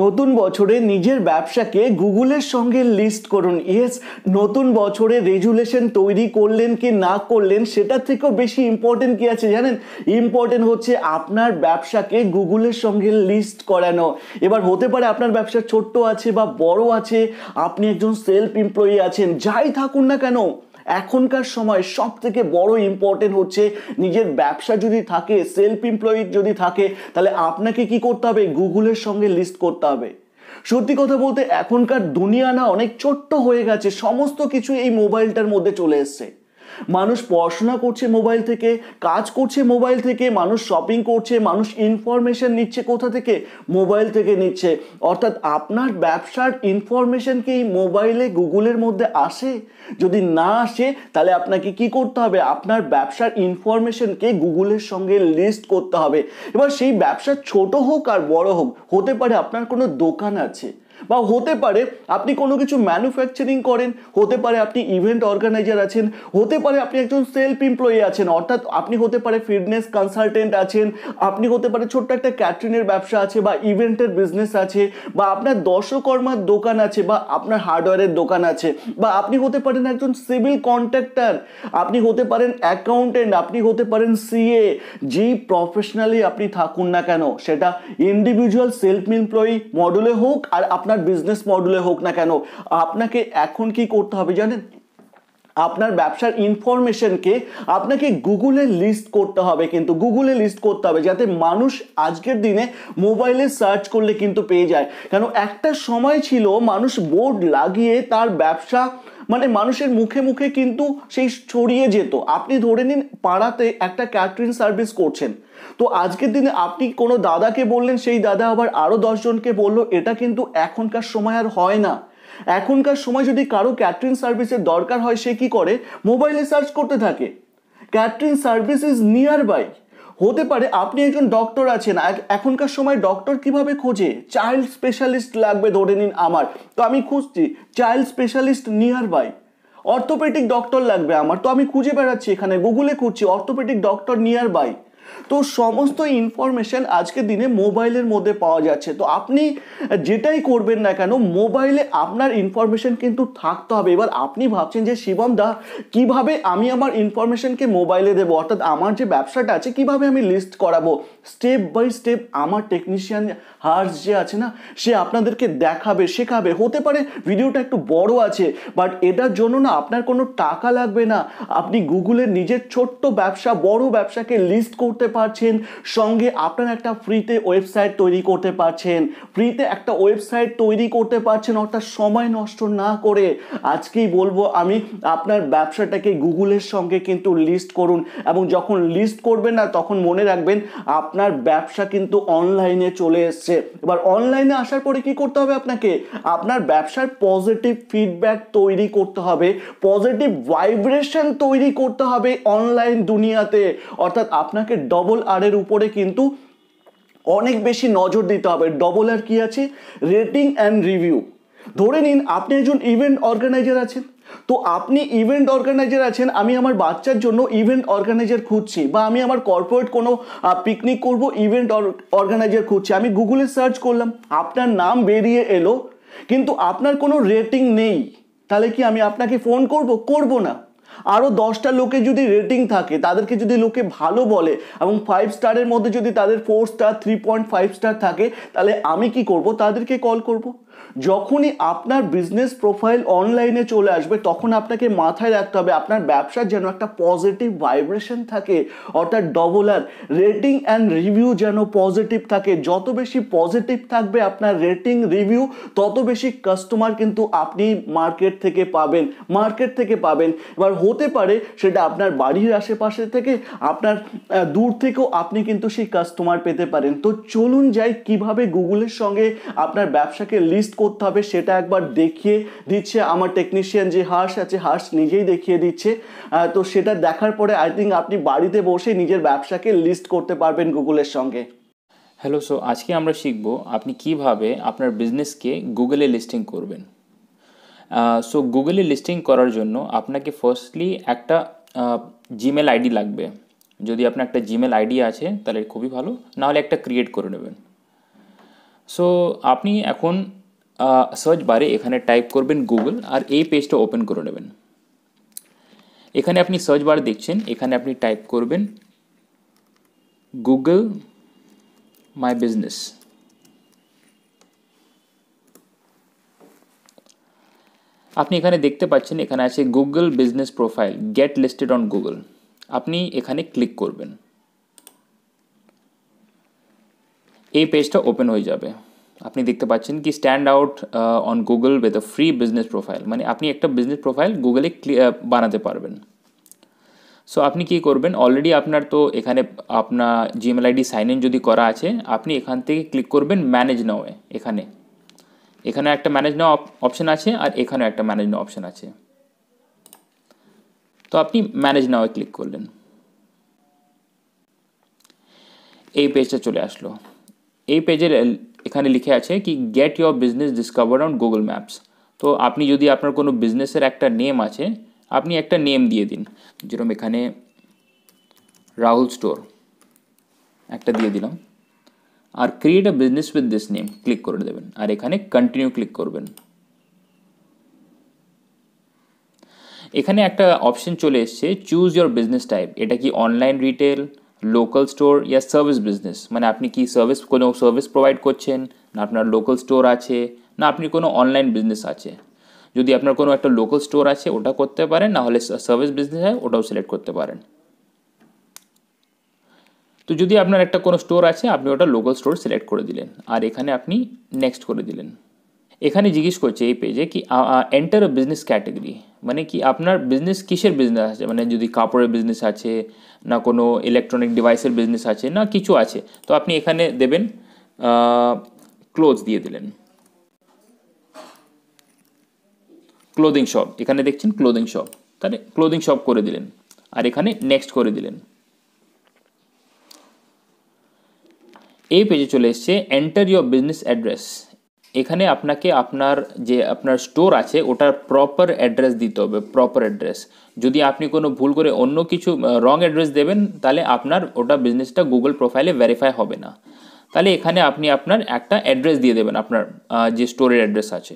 নতুন বছরে নিজের ব্যবসাকে গুগলের সঙ্গে লিস্ট করুন ইয়েস নতুন বছরে রেজুলেশন তৈরি করলেন কি না করলেন সেটার থেকেও বেশি ইম্পর্টেন্ট কী আছে জানেন ইম্পর্টেন্ট হচ্ছে আপনার ব্যবসাকে গুগলের সঙ্গে লিস্ট করানো এবার হতে পারে আপনার ব্যবসা ছোট্ট আছে বা বড় আছে আপনি একজন সেলফ এমপ্লয়ি আছেন যাই থাকুন না কেন এখনকার সময় সব থেকে বড় ইম্পর্টেন্ট হচ্ছে নিজের ব্যবসা যদি থাকে সেলফ এমপ্লয়ি যদি থাকে তাহলে আপনাকে কি করতে হবে গুগলের সঙ্গে লিস্ট করতে হবে সত্যি কথা বলতে এখনকার দুনিয়া না অনেক ছোট্ট হয়ে গেছে সমস্ত কিছু এই মোবাইলটার মধ্যে চলে এসছে মানুষ পড়াশোনা করছে মোবাইল থেকে কাজ করছে মোবাইল থেকে মানুষ শপিং করছে মানুষ ইনফরমেশন নিচ্ছে কোথা থেকে মোবাইল থেকে নিচ্ছে অর্থাৎ আপনার ব্যবসার ইনফরমেশান কি মোবাইলে গুগলের মধ্যে আসে যদি না আসে তাহলে আপনাকে কি করতে হবে আপনার ব্যবসার ইনফরমেশানকে গুগলের সঙ্গে লিস্ট করতে হবে এবার সেই ব্যবসা ছোট হোক আর বড় হোক হতে পারে আপনার কোনো দোকান আছে বা হতে পারে আপনি কোনো কিছু ম্যানুফ্যাকচারিং করেন হতে পারে আপনি ইভেন্ট অর্গানাইজার আছেন হতে পারে আপনি একজন সেলফ এমপ্লয়ি আছেন অর্থাৎ আপনি হতে পারে ফিটনেস কনসালটেন্ট আছেন আপনি হতে পারে ছোট্ট একটা ক্যাটরিনের ব্যবসা আছে বা ইভেন্টের বিজনেস আছে বা আপনার দর্শকর্মার দোকান আছে বা আপনার হার্ডওয়্যারের দোকান আছে বা আপনি হতে পারেন একজন সিভিল কন্ট্রাক্টর আপনি হতে পারেন অ্যাকাউন্টেন্ট আপনি হতে পারেন সিএ যেই প্রফেশনালি আপনি থাকুন না কেন সেটা ইন্ডিভিজুয়াল সেলফ এমপ্লয়ি মডেলে হোক আর আপনার আপনার বিজনেস মডেলে হোক না কেন আপনাকে এখন কি করতে হবে জানেন আপনার ব্যবসার ইনফরমেশনকে আপনাকে গুগলে লিস্ট করতে হবে কিন্তু গুগলে লিস্ট করতে হবে যাতে মানুষ আজকের দিনে মোবাইলে সার্চ করলে কিন্তু পেয়ে যায় কেন একটা সময় ছিল মানুষ বোর্ড লাগিয়ে তার ব্যবসা মানে মানুষের মুখে মুখে কিন্তু সেই ছড়িয়ে যেত আপনি ধরে নিন পাড়াতে একটা ক্যাটারিং সার্ভিস করছেন তো আজকের দিনে আপনি কোনো দাদাকে বললেন সেই দাদা আবার আরও দশজনকে বললো এটা কিন্তু এখনকার সময় আর হয় না এখনকার সময় যদি কারো ক্যাটারিং সার্ভিসের দরকার হয় সে কি করে মোবাইলে সার্চ করতে থাকে catering service is nearby হতে পারে আপনি একজন ডক্টর আছেন এখনকার সময় ডক্টর কিভাবে খোঁজে চাইল্ড স্পেশালিস্ট লাগবে ধরে নিন আমার তো আমি খুঁজছি child specialist nearby orthopaedic doctor লাগবে আমার তো আমি খুঁজে বেড়াচ্ছি এখানে গুগলে খুঁজছি অর্থোপেডিক ডক্টর নিয়ার বাই তো সমস্ত ইনফরমেশন আজকের দিনে মোবাইলের মধ্যে পাওয়া যাচ্ছে তো আপনি যেটাই করবেন না কেন মোবাইলে আপনার ইনফরমেশন কিন্তু থাকতে হবে এবার আপনি ভাবছেন যে শিবম দা কীভাবে আমি আমার ইনফরমেশনকে মোবাইলে দেবো অর্থাৎ আমার যে ব্যবসাটা আছে কিভাবে আমি লিস্ট করাবো স্টেপ বাই স্টেপ আমার টেকনিশিয়ান হার্স যে আছে না সে আপনাদেরকে দেখাবে শেখাবে হতে পারে ভিডিওটা একটু বড় আছে বাট এটার জন্য না আপনার কোনো টাকা লাগবে না আপনি গুগলের নিজের ছোট্ট ব্যবসা বড় ব্যবসাকে লিস্ট করতে পারেন পারছেন সঙ্গে আপনার একটা ফ্রিতে ওয়েবসাইট তৈরি করতে পারছেন ফ্রিতে একটা ওয়েবসাইট তৈরি করতে পারছেন অর্থাৎ সময় নষ্ট না করে আজকেই বলবো আমি আপনার ব্যবসাটাকে গুগলের সঙ্গে কিন্তু লিস্ট করুন এবং যখন লিস্ট করবেন না তখন মনে রাখবেন আপনার ব্যবসা কিন্তু অনলাইনে চলে এসছে এবার অনলাইনে আসার পরে কি করতে হবে আপনাকে আপনার ব্যবসার পজিটিভ ফিডব্যাক তৈরি করতে হবে পজিটিভ ভাইব্রেশন তৈরি করতে হবে অনলাইন দুনিয়াতে অর্থাৎ আপনাকে ডবল ডবল আর এর উপরে কিন্তু অনেক বেশি নজর দিতে হবে ডবল আর কি আছে রেটিং অ্যান্ড রিভিউ ধরে নিন আপনি একজন ইভেন্ট অর্গানাইজার আছেন তো আপনি ইভেন্ট অর্গানাইজার আছেন আমি আমার বাচ্চার জন্য ইভেন্ট অর্গানাইজার খুঁজছি বা আমি আমার কর্পোরেট কোনো পিকনিক করব ইভেন্ট অর্গানাইজার খুঁজছি আমি গুগলে সার্চ করলাম আপনার নাম বেরিয়ে এলো কিন্তু আপনার কোনো রেটিং নেই তাহলে কি আমি আপনাকে ফোন করব করব না আরও দশটা লোকে যদি রেটিং থাকে তাদেরকে যদি লোকে ভালো বলে এবং ফাইভ স্টারের মধ্যে যদি তাদের four star three point five star থাকে তাহলে আমি কি করব তাদেরকে কল করব যখনই আপনার বিজনেস প্রোফাইল অনলাইনে চলে আসবে তখন আপনাকে মাথায় রাখতে হবে আপনার ব্যবসার যেন একটা পজিটিভ ভাইব্রেশন থাকে অর্থাৎ ডবল আর রেটিং অ্যান্ড রিভিউ যেন পজিটিভ থাকে যত বেশি পজিটিভ থাকবে আপনার রেটিং রিভিউ তত বেশি কাস্টমার কিন্তু আপনি মার্কেট থেকে পাবেন মার্কেট থেকে পাবেন এবার হতে পারে সেটা আপনার বাড়ির আশেপাশে থেকে আপনার দূর থেকেও আপনি কিন্তু সেই কাস্টমার পেতে পারেন তো চলুন যাই কিভাবে গুগলের সঙ্গে আপনার ব্যবসাকে লিস্ট করতে হবে সেটা একবার দেখিয়ে দিচ্ছে আমার টেকনিশিয়ান যে হার্স আছে হার্স নিজেই দেখিয়ে দিচ্ছে তো সেটা দেখার পরে আই থিঙ্ক আপনি বাড়িতে বসে নিজের ব্যবসাকে লিস্ট করতে পারবেন গুগলের সঙ্গে হ্যালো সো আজকে আমরা শিখব আপনি কিভাবে আপনার বিজনেসকে গুগলে লিস্টিং করবেন সো গুগলে লিস্টিং করার জন্য আপনাকে ফার্স্টলি একটা জিমেল আইডি লাগবে যদি আপনার একটা জিমেল আইডি আছে তাহলে খুবই ভালো নাহলে একটা ক্রিয়েট করে নেবেন সো আপনি এখন সার্চ বারে এখানে টাইপ করবেন গুগল আর এই পেজটা ওপেন করে নেবেন এখানে আপনি সার্চ বার দেখছেন এখানে আপনি টাইপ করবেন গুগল মাই বিজনেস আপনি এখানে দেখতে পাচ্ছেন এখানে আছে Google business profile get listed on Google আপনি এখানে ক্লিক করবেন এই পেজটা ওপেন হয়ে যাবে আপনি দেখতে পাচ্ছেন কি stand out on Google with a free business profile মানে আপনি একটা বিজনেস প্রোফাইল গুগলে বানাতে পারবেন সো আপনি কি করবেন অলরেডি আপনার তো এখানে আপনার জিমেল আইডি সাইন ইন যদি করা আছে আপনি এখান থেকে ক্লিক করবেন ম্যানেজ নাওয়ে এখানে এখানে একটা ম্যানেজ নাও অপশান আছে আর এখানেও একটা ম্যানেজ নাও অপশান আছে তো আপনি ম্যানেজ নাওয়ে ক্লিক করলেন এই পেজটা চলে আসলো এই পেজের এখানে লিখে আছে কি get your business discover on Google Maps তো আপনি যদি আপনার কোনো বিজনেসের একটা নেম আছে আপনি একটা নেম দিয়ে দিন যেরকম এখানে রাহুল স্টোর একটা দিয়ে দিলাম আর create a business with this name click করে দেবেন আর এখানে কন্টিনিউ ক্লিক করবেন এখানে একটা অপশন চলে এসছে চুজ ইয়োর বিজনেস টাইপ এটা কি অনলাইন রিটেল লোকাল স্টোর ইয়া সার্ভিস বিজনেস মানে আপনি কি সার্ভিস কোনো সার্ভিস প্রোভাইড করছেন না আপনার লোকাল স্টোর আছে না আপনি কোনো অনলাইন বিজনেস আছে যদি আপনার কোনো একটা লোকাল স্টোর আছে ওটা করতে পারেন নাহলে সার্ভিস বিজনেস হয় ওটাও সিলেক্ট করতে পারেন তো যদি আপনার একটা কোনো স্টোর আছে আপনি ওটা লোকাল স্টোর সিলেক্ট করে দিলেন আর এখানে আপনি নেক্সট করে দিলেন এখানে জিজ্ঞেস করছে এই পেজে কি এন্টার বিজনেস ক্যাটেগরি মানে কি আপনার বিজনেস কিসের বিজনেস আছে মানে যদি কাপড়ের বিজনেস আছে না কোনো ইলেকট্রনিক ডিভাইসের বিজনেস আছে না কিছু আছে তো আপনি এখানে দেবেন ক্লোজ দিয়ে দিলেন ক্লোদিং শপ এখানে দেখছেন ক্লোদিং শপ তাহলে ক্লোদিং শপ করে দিলেন আর এখানে নেক্সট করে দিলেন এই পেজে চলে এসছে এন্টার ইয়োর বিজনেস অ্যাড্রেস এখানে আপনাকে আপনার যে আপনার স্টোর আছে ওটার প্রপার অ্যাড্রেস দিতে হবে প্রপার অ্যাড্রেস যদি আপনি কোনো ভুল করে অন্য কিছু রং অ্যাড্রেস দেবেন তাহলে আপনার ওটা বিজনেসটা গুগল প্রোফাইলে ভেরিফাই হবে না তাহলে এখানে আপনি আপনার একটা অ্যাড্রেস দিয়ে দেবেন আপনার যে স্টোরের অ্যাড্রেস আছে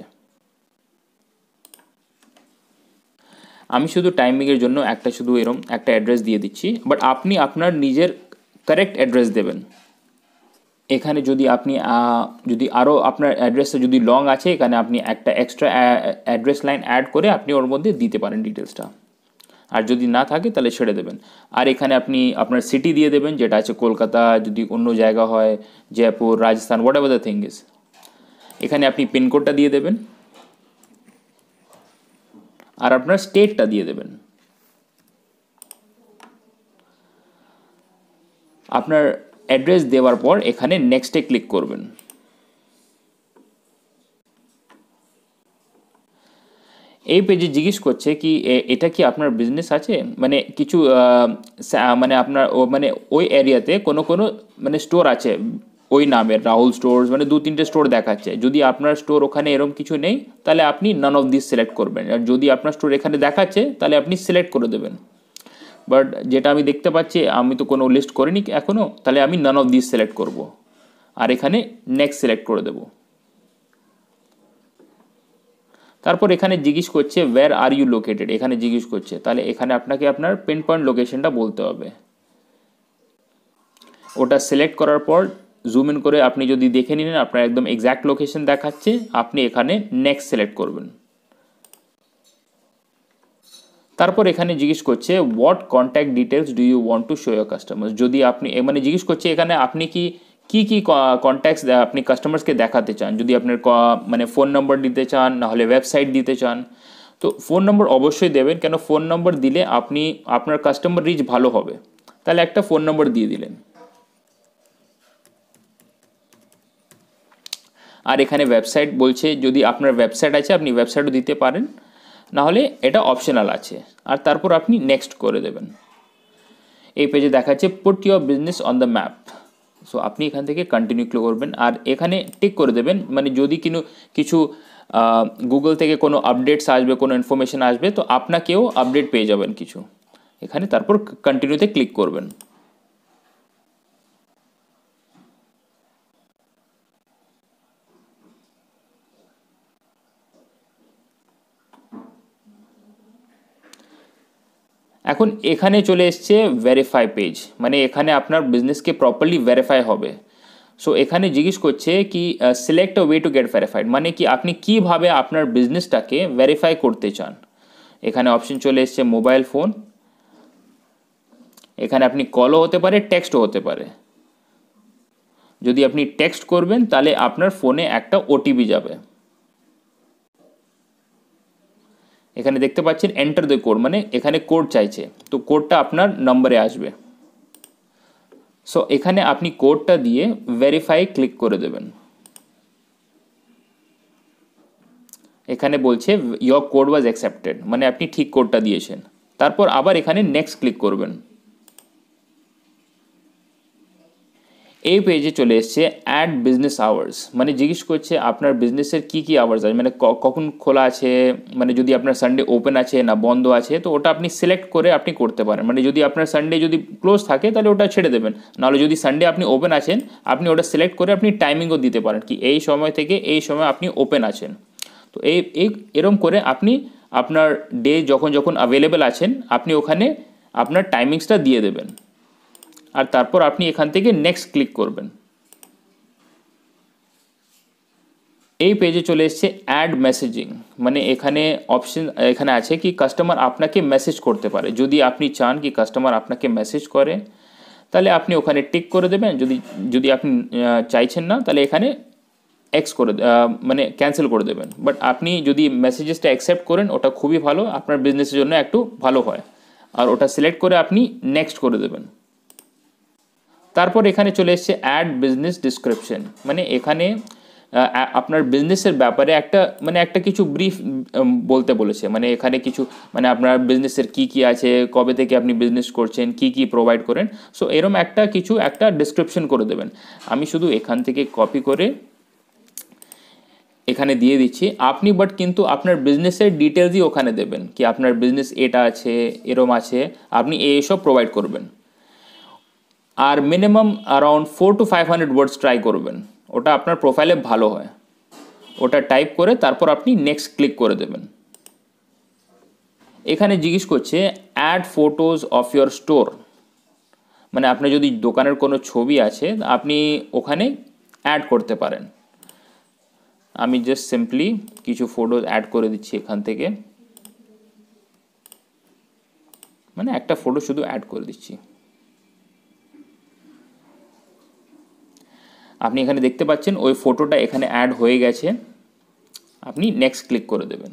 আমি শুধু টাইমিংয়ের জন্য একটা শুধু এরম একটা অ্যাড্রেস দিয়ে দিচ্ছি বাট আপনি আপনার নিজের কারেক্ট অ্যাড্রেস দেবেন এখানে যদি আপনি যদি আরও আপনার অ্যাড্রেসটা যদি লং আছে এখানে আপনি একটা এক্সট্রা অ্যাড্রেস লাইন অ্যাড করে আপনি ওর মধ্যে দিতে পারেন ডিটেলসটা আর যদি না থাকে তাহলে ছেড়ে দেবেন আর এখানে আপনি আপনার সিটি দিয়ে দেবেন যেটা আছে কলকাতা যদি অন্য জায়গা হয় Jaipur Rajasthan whatever the thing is এখানে আপনি পিনকোডটা দিয়ে দেবেন আর আপনার স্টেটটা দিয়ে দেবেন আপনার অ্যাড্রেস দেওয়ার পর এখানে নেক্সটে ক্লিক করবেন এই পেজে জিজ্ঞেস করছে কি এটা কি আপনার বিজনেস আছে মানে কিছু মানে আপনার মানে ওই এরিয়াতে কোনো কোনো মানে স্টোর আছে ওই নামের রাহুল স্টোরস মানে দু তিনটে স্টোর দেখাচ্ছে যদি আপনার স্টোর ওখানে এরম কিছু নেই তাহলে আপনি নান অফ দিস সিলেক্ট করবেন আর যদি আপনার স্টোর এখানে দেখাচ্ছে তাহলে আপনি সিলেক্ট করে দেবেন বাট যেটা আমি দেখতে পাচ্ছি আমি তো কোনো লিস্ট করিনি এখনও তাহলে আমি নান অফ দিস সিলেক্ট করব আর এখানে নেক্সট সিলেক্ট করে দেব তারপর এখানে জিজ্ঞেস করছে ওয়ার আর ইউ লোকেটেড এখানে জিজ্ঞেস করছে তাহলে এখানে আপনাকে আপনার পেন পয়েন্ট লোকেশনটা বলতে হবে ওটা সিলেক্ট করার পর জুম ইন করে আপনি যদি দেখে নিলেন আপনার একদম এক্স্যাক্ট লোকেশন দেখাচ্ছে আপনি এখানে নেক্সট সিলেক্ট করবেন তারপর এখানে জিজ্ঞেস করছে what contact details do you want to show your customers যদি আপনি মানে জিজ্ঞেস করছে এখানে আপনি কি কি কি কন্ট্যাক্টস আপনি কাস্টমার্সকে দেখাতে চান যদি আপনার মানে ফোন নম্বর দিতে চান নাহলে ওয়েবসাইট দিতে চান তো ফোন নম্বর অবশ্যই দেবেন কেন ফোন নম্বর দিলে আপনি আপনার কাস্টমার রিচ ভালো হবে তাহলে একটা ফোন নম্বর দিয়ে দিলেন আর এখানে ওয়েবসাইট বলছে যদি আপনার ওয়েবসাইট আছে আপনি ওয়েবসাইটও দিতে পারেন নাহলে এটা অপশনাল আছে আর তারপর আপনি নেক্সট করে দেবেন এই পেজে দেখাচ্ছে put your business on the map so আপনি এখান থেকে কন্টিনিউ ক্লো করবেন আর এখানে টিক করে দেবেন মানে যদি কিনো কিছু গুগল থেকে কোনো আপডেটস আসবে কোনো ইনফরমেশান আসবে তো আপনাকেও আপডেট পেয়ে যাবেন কিছু এখানে তারপর কন্টিনিউতে ক্লিক করবেন এখন এখানে চলে এসছে ভেরিফাই পেজ মানে এখানে আপনার বিজনেসকে প্রপারলি ভেরিফাই হবে সো এখানে জিজ্ঞেস করছে কি select way to get verified মানে কি আপনি কিভাবে আপনার বিজনেসটাকে ভেরিফাই করতে চান এখানে অপশন চলে এসছে মোবাইল ফোন এখানে আপনি কলও হতে পারে টেক্সটও হতে পারে যদি আপনি টেক্সট করবেন তাহলে আপনার ফোনে একটা ওটিপি যাবে এখানে দেখতে পাচ্ছেন এন্টার দ্য কোড মানে এখানে কোড চাইছে তো কোডটা আপনার নম্বরে আসবে সো এখানে আপনি কোডটা দিয়ে ভেরিফাই ক্লিক করে দেবেন এখানে বলছে ইয়র কোড ওয়াজ অ্যাকসেপ্টেড মানে আপনি ঠিক কোডটা দিয়েছেন তারপর আবার এখানে নেক্সট ক্লিক করবেন এই পেজে চলে এসছে অ্যাড বিজনেস আওয়ার্স মানে জিজ্ঞেস করছে আপনার বিজনেসের কী কী আওয়ার্স আছে মানে কখন খোলা আছে মানে যদি আপনার সানডে ওপেন আছে না বন্ধ আছে তো ওটা আপনি সিলেক্ট করে আপনি করতে পারেন মানে যদি আপনার সানডে যদি ক্লোজ থাকে তাহলে ওটা ছেড়ে দেবেন নাহলে যদি সানডে আপনি ওপেন আছেন আপনি ওটা সিলেক্ট করে আপনি টাইমিংও দিতে পারেন কি এই সময় থেকে এই সময় আপনি ওপেন আছেন তো এই এই এরম করে আপনি আপনার ডে যখন যখন অ্যাভেলেবেল আছেন আপনি ওখানে আপনার টাইমিংসটা দিয়ে দেবেন আর তারপর আপনি এখান থেকে নেক্সট ক্লিক করবেন এই পেজে চলে এসছে অ্যাড মেসেজিং মানে এখানে অপশন এখানে আছে কি কাস্টমার আপনাকে মেসেজ করতে পারে যদি আপনি চান কি কাস্টমার আপনাকে মেসেজ করে তাহলে আপনি ওখানে টিক করে দেবেন যদি যদি আপনি চাইছেন না তাহলে এখানে এক্স করে মানে ক্যান্সেল করে দেবেন বাট আপনি যদি মেসেজেসটা অ্যাকসেপ্ট করেন ওটা খুবই ভালো আপনার বিজনেসের জন্য একটু ভালো হয় আর ওটা সিলেক্ট করে আপনি নেক্সট করে দেবেন তারপর এখানে চলে এসছে অ্যাড বিজনেস ডিসক্রিপশন মানে এখানে আপনার বিজনেসের ব্যাপারে একটা মানে একটা কিছু ব্রিফ বলতে বলেছে মানে এখানে কিছু মানে আপনার বিজনেসের কি কি আছে কবে থেকে আপনি বিজনেস করছেন কি কি প্রোভাইড করেন সো এরম একটা কিছু একটা ডিসক্রিপশন করে দেবেন আমি শুধু এখান থেকে কপি করে এখানে দিয়ে দিচ্ছি আপনি বাট কিন্তু আপনার বিজনেসের ডিটেলসই ওখানে দেবেন কি আপনার বিজনেস এটা আছে এরম আছে আপনি এইসব প্রোভাইড করবেন আর minimum around four to five hundred words try করবেন ওটা আপনার প্রোফাইলে ভালো হয় ওটা টাইপ করে তারপর আপনি নেক্সট ক্লিক করে দেবেন এখানে জিজ্ঞেস করছে add photos of your store মানে আপনি যদি দোকানের কোনো ছবি আছে আপনি ওখানে অ্যাড করতে পারেন আমি জাস্ট সিম্পলি কিছু ফটোজ অ্যাড করে দিচ্ছি এখান থেকে মানে একটা ফটো শুধু অ্যাড করে দিচ্ছি আপনি এখানে দেখতে পাচ্ছেন ওই ফটোটা এখানে অ্যাড হয়ে গেছে আপনি নেক্সট ক্লিক করে দেবেন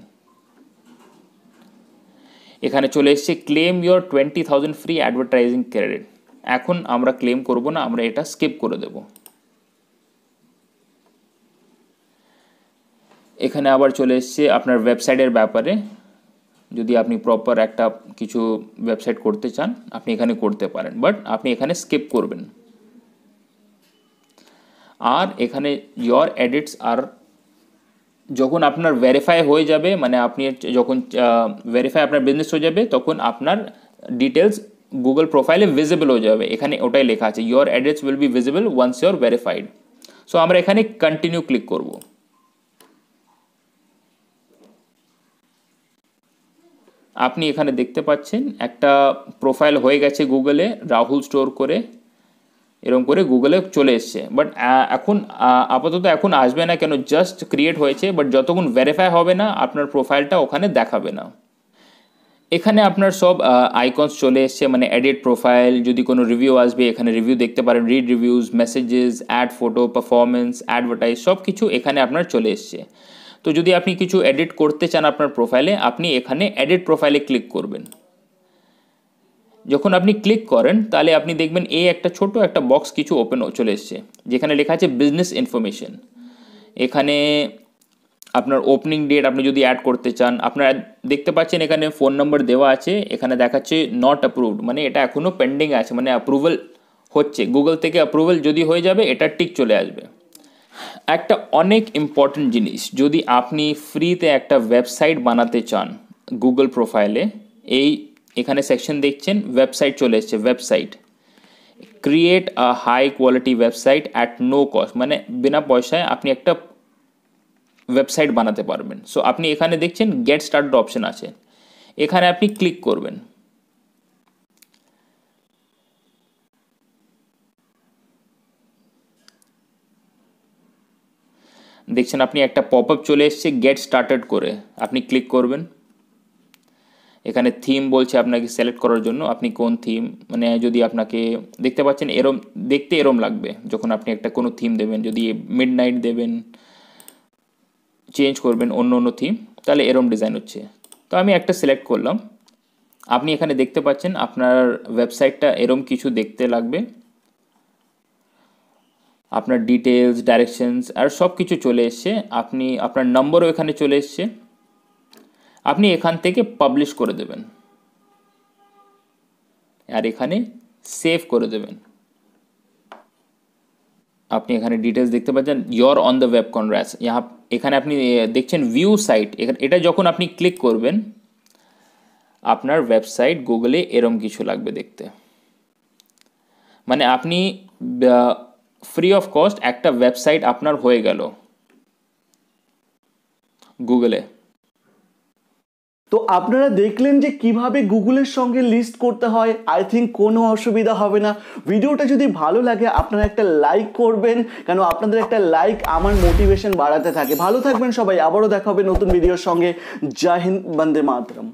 এখানে চলে এসছে claim your twenty thousand free advertising credit এখন আমরা ক্লেম করব না আমরা এটা স্কিপ করে দেব এখানে আবার চলে এসছে আপনার ওয়েবসাইটের ব্যাপারে যদি আপনি প্রপার একটা কিছু ওয়েবসাইট করতে চান আপনি এখানে করতে পারেন বাট আপনি এখানে স্কিপ করবেন আর এখানে ইয়র অ্যাডিটস আর যখন আপনার ভেরিফাই হয়ে যাবে মানে আপনি যখন ভেরিফাই আপনার বিজনেস হয়ে যাবে তখন আপনার ডিটেলস গুগল প্রোফাইলে ভিজিবল হয়ে যাবে এখানে ওটাই লেখা আছে your address will be visible once you're verified so আমরা এখানে কন্টিনিউ ক্লিক করব আপনি এখানে দেখতে পাচ্ছেন একটা প্রোফাইল হয়ে গেছে গুগলে রাহুল স্টোর করে এরকম করে গুগলে চলে এসছে বাট এখন আপাতত এখন আসবে না কেন জাস্ট ক্রিয়েট হয়েছে বাট যতক্ষণ ভেরিফাই হবে না আপনার প্রোফাইলটা ওখানে দেখাবে না এখানে আপনার সব আইকনস চলে এসছে মানে এডিট প্রোফাইল যদি কোনো রিভিউ আসবে এখানে রিভিউ দেখতে পারেন read reviews messages add photo performance advertise সব কিছু এখানে আপনার চলে এসছে তো যদি আপনি কিছু এডিট করতে চান আপনার প্রোফাইলে আপনি এখানে এডিট প্রোফাইলে ক্লিক করবেন যখন আপনি ক্লিক করেন তাহলে আপনি দেখবেন এই একটা ছোট একটা বক্স কিছু ওপেন চলে এসছে যেখানে লেখা আছে বিজনেস ইনফরমেশন এখানে আপনার ওপেনিং ডেট আপনি যদি অ্যাড করতে চান আপনারা দেখতে পাচ্ছেন এখানে ফোন নম্বর দেওয়া আছে এখানে দেখাচ্ছে নট অ্যাপ্রুভড মানে এটা এখনও পেন্ডিং আছে মানে অ্যাপ্রুভাল হচ্ছে গুগল থেকে অ্যাপ্রুভাল যদি হয়ে যাবে এটা টিক চলে আসবে একটা অনেক ইম্পর্ট্যান্ট জিনিস যদি আপনি ফ্রিতে একটা ওয়েবসাইট বানাতে চান গুগল প্রোফাইলে এই এখানে সেকশন দেখছেন ওয়েবসাইট চলে আসছে website create a high quality website at no cost মানে বিনা পয়সায় আপনি একটা ওয়েবসাইট বানাতে পারবেন সো আপনি এখানে দেখছেন গেট স্টার্টেড অপশন আছে এখানে আপনি ক্লিক করবেন দেখছেন আপনি একটা পপআপ চলে আসছে গেট স্টার্টেড করে আপনি ক্লিক করবেন এখানে থিম বলছে আপনাকে সিলেক্ট করার জন্য আপনি কোন থিম মানে যদি আপনাকে দেখতে পাচ্ছেন এরম দেখতে এরম লাগবে যখন আপনি একটা কোনো থিম দেবেন যদি মিড নাইট দেবেন চেঞ্জ করবেন অন্য অন্য থিম তাহলে এরম ডিজাইন হচ্ছে তো আমি একটা সিলেক্ট করলাম আপনি এখানে দেখতে পাচ্ছেন আপনার ওয়েবসাইটটা এরম কিছু দেখতে লাগবে আপনার ডিটেলস ডাইরেকশনস আর সব কিছু চলে এসছে আপনি আপনার নম্বরও এখানে চলে এসছে আপনি এখান থেকে পাবলিশ করে দেবেন আর এখানে সেভ করে দেবেন আপনি এখানে ডিটেলস দেখতে পাচ্ছেন your on the web congress এখানে আপনি দেখছেন ভিউ সাইট এটা যখন আপনি ক্লিক করবেন আপনার ওয়েবসাইট গুগলে এরম কিছু লাগবে দেখতে মানে আপনি ফ্রি অফ কস্ট একটা ওয়েবসাইট আপনার হয়ে গেল গুগলে তো আপনারা দেখলেন যে কিভাবে গুগলের সঙ্গে লিস্ট করতে হয় আই থিঙ্ক কোনো অসুবিধা হবে না ভিডিওটা যদি ভালো লাগে আপনারা একটা লাইক করবেন কেন আপনাদের একটা লাইক আমার মোটিভেশন বাড়াতে থাকে ভালো থাকবেন সবাই আবারও দেখা হবে নতুন ভিডিওর সঙ্গে জাহিন্দ বন্দে মাতরম